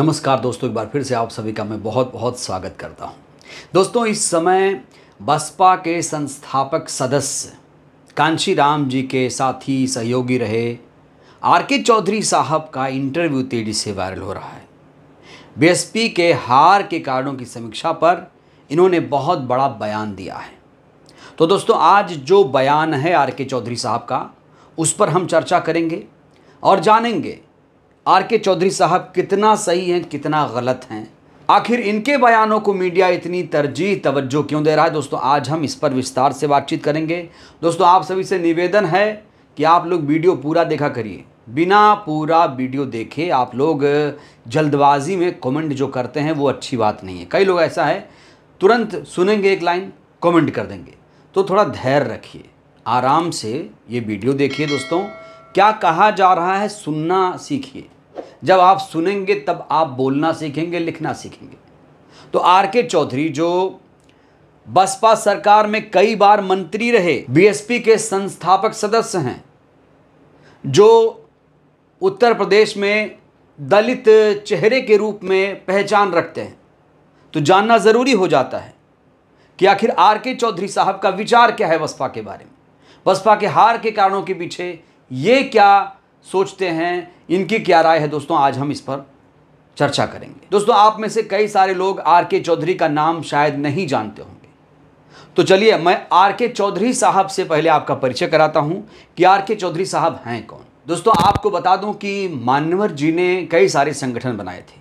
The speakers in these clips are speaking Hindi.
नमस्कार दोस्तों एक बार फिर से आप सभी का मैं बहुत बहुत स्वागत करता हूँ दोस्तों इस समय बसपा के संस्थापक सदस्य कांशी राम जी के साथी सहयोगी रहे आर के चौधरी साहब का इंटरव्यू तेजी से वायरल हो रहा है बीएसपी के हार के कारणों की समीक्षा पर इन्होंने बहुत बड़ा बयान दिया है तो दोस्तों आज जो बयान है आर के चौधरी साहब का उस पर हम चर्चा करेंगे और जानेंगे आर के चौधरी साहब कितना सही हैं कितना गलत हैं आखिर इनके बयानों को मीडिया इतनी तरजीह तवज्जो क्यों दे रहा है दोस्तों आज हम इस पर विस्तार से बातचीत करेंगे दोस्तों आप सभी से निवेदन है कि आप लोग वीडियो पूरा देखा करिए बिना पूरा वीडियो देखे आप लोग जल्दबाजी में कमेंट जो करते हैं वो अच्छी बात नहीं है कई लोग ऐसा है तुरंत सुनेंगे एक लाइन कमेंट कर देंगे तो थोड़ा धैर्य रखिए आराम से ये वीडियो देखिए दोस्तों क्या कहा जा रहा है सुनना सीखिए जब आप सुनेंगे तब आप बोलना सीखेंगे लिखना सीखेंगे तो आर के चौधरी जो बसपा सरकार में कई बार मंत्री रहे बीएसपी के संस्थापक सदस्य हैं जो उत्तर प्रदेश में दलित चेहरे के रूप में पहचान रखते हैं तो जानना ज़रूरी हो जाता है कि आखिर आर के चौधरी साहब का विचार क्या है बसपा के बारे में बसपा के हार के कारणों के पीछे ये क्या सोचते हैं इनकी क्या राय है दोस्तों आज हम इस पर चर्चा करेंगे दोस्तों आप में से कई सारे लोग आर के चौधरी का नाम शायद नहीं जानते होंगे तो चलिए मैं आर के चौधरी साहब से पहले आपका परिचय कराता हूं कि आर के चौधरी साहब हैं कौन दोस्तों आपको बता दूं कि मान्यवर जी ने कई सारे संगठन बनाए थे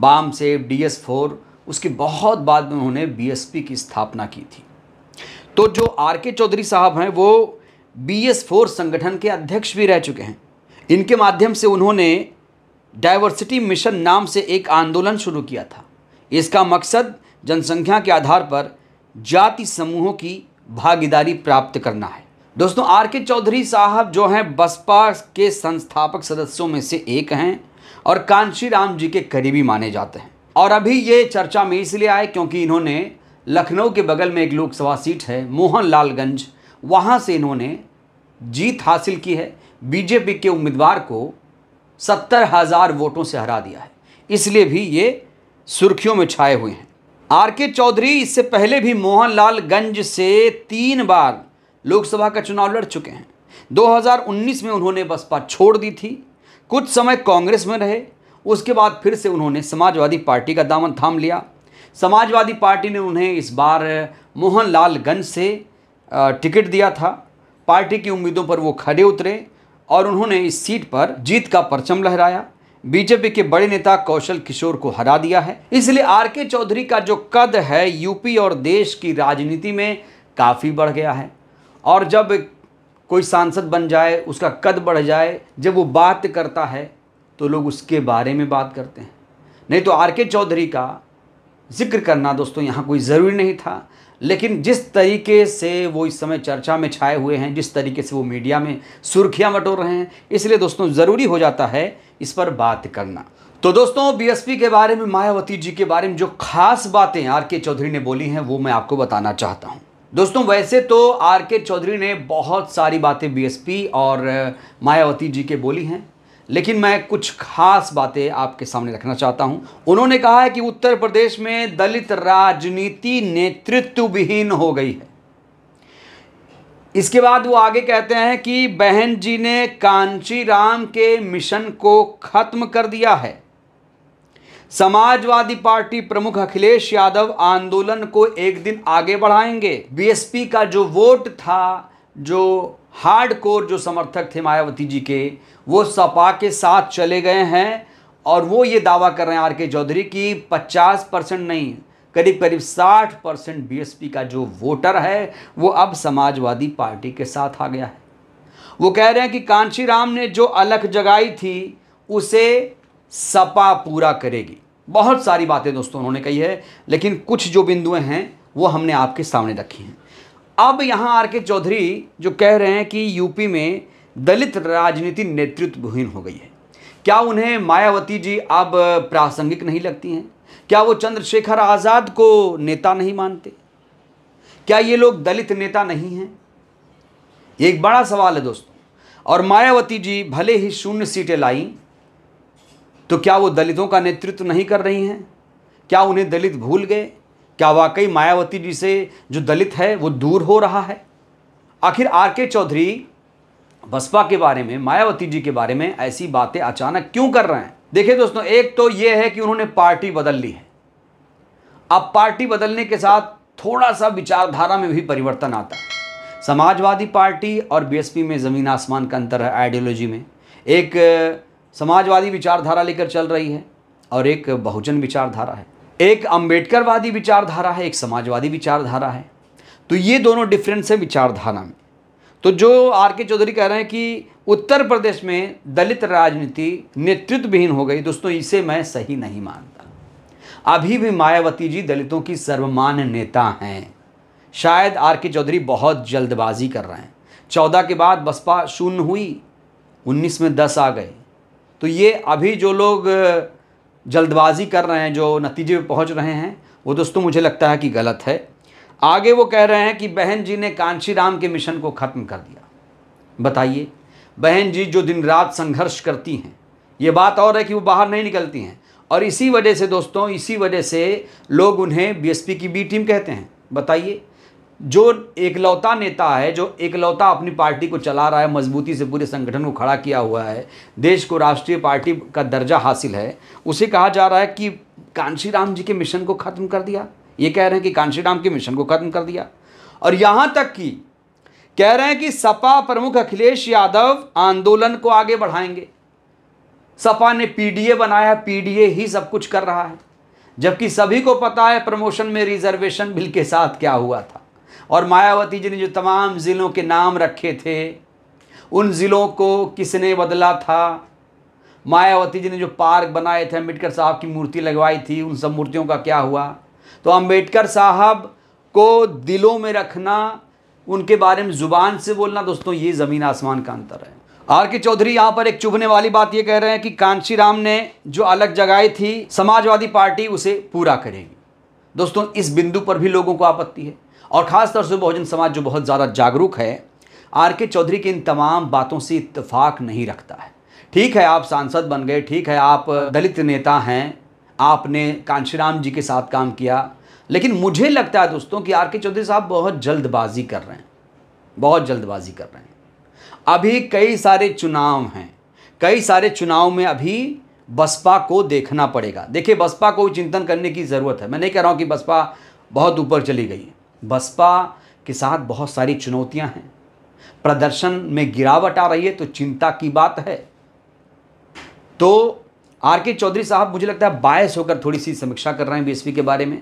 बाम से डी एस फोर उसके बहुत बाद में उन्होंने बी की स्थापना की थी तो जो आर के चौधरी साहब हैं वो बी एस फोर संगठन के अध्यक्ष भी रह चुके हैं इनके माध्यम से उन्होंने डाइवर्सिटी मिशन नाम से एक आंदोलन शुरू किया था इसका मकसद जनसंख्या के आधार पर जाति समूहों की भागीदारी प्राप्त करना है दोस्तों आर के चौधरी साहब जो हैं बसपा के संस्थापक सदस्यों में से एक हैं और कांशी राम जी के करीबी माने जाते हैं और अभी ये चर्चा में इसलिए आए क्योंकि इन्होंने लखनऊ के बगल में एक लोकसभा सीट है मोहन लालगंज वहाँ से इन्होंने जीत हासिल की है बीजेपी के उम्मीदवार को सत्तर हज़ार वोटों से हरा दिया है इसलिए भी ये सुर्खियों में छाए हुए हैं आर के चौधरी इससे पहले भी मोहनलालगंज से तीन बार लोकसभा का चुनाव लड़ चुके हैं 2019 में उन्होंने बसपा छोड़ दी थी कुछ समय कांग्रेस में रहे उसके बाद फिर से उन्होंने समाजवादी पार्टी का दामन थाम लिया समाजवादी पार्टी ने उन्हें इस बार मोहनलालगंज से टिकट दिया था पार्टी की उम्मीदों पर वो खड़े उतरे और उन्होंने इस सीट पर जीत का परचम लहराया बीजेपी के बड़े नेता कौशल किशोर को हरा दिया है इसलिए आर के चौधरी का जो कद है यूपी और देश की राजनीति में काफ़ी बढ़ गया है और जब कोई सांसद बन जाए उसका कद बढ़ जाए जब वो बात करता है तो लोग उसके बारे में बात करते हैं नहीं तो आर के चौधरी का जिक्र करना दोस्तों यहाँ कोई ज़रूरी नहीं था लेकिन जिस तरीके से वो इस समय चर्चा में छाए हुए हैं जिस तरीके से वो मीडिया में सुर्खियाँ बटोर रहे हैं इसलिए दोस्तों ज़रूरी हो जाता है इस पर बात करना तो दोस्तों बीएसपी के बारे में मायावती जी के बारे में जो खास बातें आर के चौधरी ने बोली हैं वो मैं आपको बताना चाहता हूँ दोस्तों वैसे तो आर के चौधरी ने बहुत सारी बातें बीएसपी और मायावती जी के बोली हैं लेकिन मैं कुछ खास बातें आपके सामने रखना चाहता हूं उन्होंने कहा है कि उत्तर प्रदेश में दलित राजनीति नेतृत्व विहीन हो गई है इसके बाद वो आगे कहते हैं कि बहन जी ने कांची राम के मिशन को खत्म कर दिया है समाजवादी पार्टी प्रमुख अखिलेश यादव आंदोलन को एक दिन आगे बढ़ाएंगे बीएसपी का जो वोट था जो हार्डकोर जो समर्थक थे मायावती जी के वो सपा के साथ चले गए हैं और वो ये दावा कर रहे हैं आर के चौधरी कि 50 परसेंट नहीं करीब करीब 60 परसेंट बी का जो वोटर है वो अब समाजवादी पार्टी के साथ आ गया है वो कह रहे हैं कि राम ने जो अलख जगाई थी उसे सपा पूरा करेगी बहुत सारी बातें दोस्तों उन्होंने कही है लेकिन कुछ जो बिंदुएं हैं वो हमने आपके सामने रखी हैं अब यहाँ आर के चौधरी जो कह रहे हैं कि यूपी में दलित राजनीति नेतृत्वहीन हो गई है क्या उन्हें मायावती जी अब प्रासंगिक नहीं लगती हैं क्या वो चंद्रशेखर आज़ाद को नेता नहीं मानते क्या ये लोग दलित नेता नहीं हैं एक बड़ा सवाल है दोस्तों और मायावती जी भले ही शून्य सीटें लाई तो क्या वो दलितों का नेतृत्व नहीं कर रही हैं क्या उन्हें दलित भूल गए क्या वाकई मायावती जी से जो दलित है वो दूर हो रहा है आखिर आर के चौधरी बसपा के बारे में मायावती जी के बारे में ऐसी बातें अचानक क्यों कर रहे हैं देखिए दोस्तों एक तो ये है कि उन्होंने पार्टी बदल ली है अब पार्टी बदलने के साथ थोड़ा सा विचारधारा में भी परिवर्तन आता है समाजवादी पार्टी और बीएसपी में ज़मीन आसमान का अंतर है आइडियोलॉजी में एक समाजवादी विचारधारा लेकर चल रही है और एक बहुजन विचारधारा है एक अंबेडकरवादी विचारधारा है एक समाजवादी विचारधारा है तो ये दोनों डिफरेंस है विचारधारा में तो जो आर के चौधरी कह रहे हैं कि उत्तर प्रदेश में दलित राजनीति नेतृत्वहीन हो गई दोस्तों इसे मैं सही नहीं मानता अभी भी मायावती जी दलितों की सर्वमान्य नेता हैं शायद आर के चौधरी बहुत जल्दबाजी कर रहे हैं चौदह के बाद बसपा शून्य हुई उन्नीस में दस आ गए तो ये अभी जो लोग जल्दबाजी कर रहे हैं जो नतीजे पर पहुँच रहे हैं वो दोस्तों मुझे लगता है कि गलत है आगे वो कह रहे हैं कि बहन जी ने कांशी के मिशन को ख़त्म कर दिया बताइए बहन जी जो दिन रात संघर्ष करती हैं ये बात और है कि वो बाहर नहीं निकलती हैं और इसी वजह से दोस्तों इसी वजह से लोग उन्हें बीएसपी की बी टीम कहते हैं बताइए जो एकलौता नेता है जो एकलौता अपनी पार्टी को चला रहा है मजबूती से पूरे संगठन को खड़ा किया हुआ है देश को राष्ट्रीय पार्टी का दर्जा हासिल है उसे कहा जा रहा है कि कांशीराम जी के मिशन को ख़त्म कर दिया ये कह रहे हैं कि कांशीराम के मिशन को ख़त्म कर दिया और यहाँ तक कि कह रहे हैं कि सपा प्रमुख अखिलेश यादव आंदोलन को आगे बढ़ाएंगे सपा ने पीडीए बनाया पीडीए ही सब कुछ कर रहा है जबकि सभी को पता है प्रमोशन में रिजर्वेशन बिल के साथ क्या हुआ था और मायावती जी ने जो तमाम ज़िलों के नाम रखे थे उन ज़िलों को किसने बदला था मायावती जी ने जो पार्क बनाए थे अम्बेडकर साहब की मूर्ति लगवाई थी उन सब मूर्तियों का क्या हुआ तो अम्बेडकर साहब को दिलों में रखना उनके बारे में ज़ुबान से बोलना दोस्तों ये ज़मीन आसमान का अंतर है आर के चौधरी यहाँ पर एक चुभने वाली बात ये कह रहे हैं कि राम ने जो अलग जगाई थी समाजवादी पार्टी उसे पूरा करेगी दोस्तों इस बिंदु पर भी लोगों को आपत्ति है और ख़ासतौर से बहुजन समाज जो बहुत ज़्यादा जागरूक है आर के चौधरी की इन तमाम बातों से इतफाक़ नहीं रखता है ठीक है आप सांसद बन गए ठीक है आप दलित नेता हैं आपने कांशीराम जी के साथ काम किया लेकिन मुझे लगता है दोस्तों कि आर के चौधरी साहब बहुत जल्दबाजी कर रहे हैं बहुत जल्दबाजी कर रहे हैं अभी कई सारे चुनाव हैं कई सारे चुनाव में अभी बसपा को देखना पड़ेगा देखिए बसपा को चिंतन करने की ज़रूरत है मैं नहीं कह रहा हूँ कि बसपा बहुत ऊपर चली गई है बसपा के साथ बहुत सारी चुनौतियां हैं प्रदर्शन में गिरावट आ रही है तो चिंता की बात है तो आर के चौधरी साहब मुझे लगता है बायस होकर थोड़ी सी समीक्षा कर रहे हैं बीएसपी के बारे में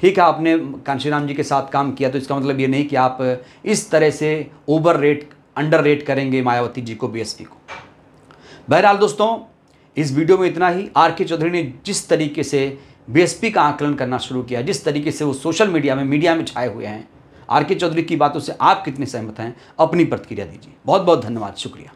ठीक है आपने कांशीराम जी के साथ काम किया तो इसका मतलब ये नहीं कि आप इस तरह से ओवर रेट अंडर रेट करेंगे मायावती जी को बीएसपी को बहरहाल दोस्तों इस वीडियो में इतना ही आर के चौधरी ने जिस तरीके से बीएसपी का आकलन करना शुरू किया जिस तरीके से वो सोशल मीडिया में मीडिया में छाए हुए हैं आर के चौधरी की बातों से आप कितने सहमत हैं अपनी प्रतिक्रिया दीजिए बहुत बहुत धन्यवाद शुक्रिया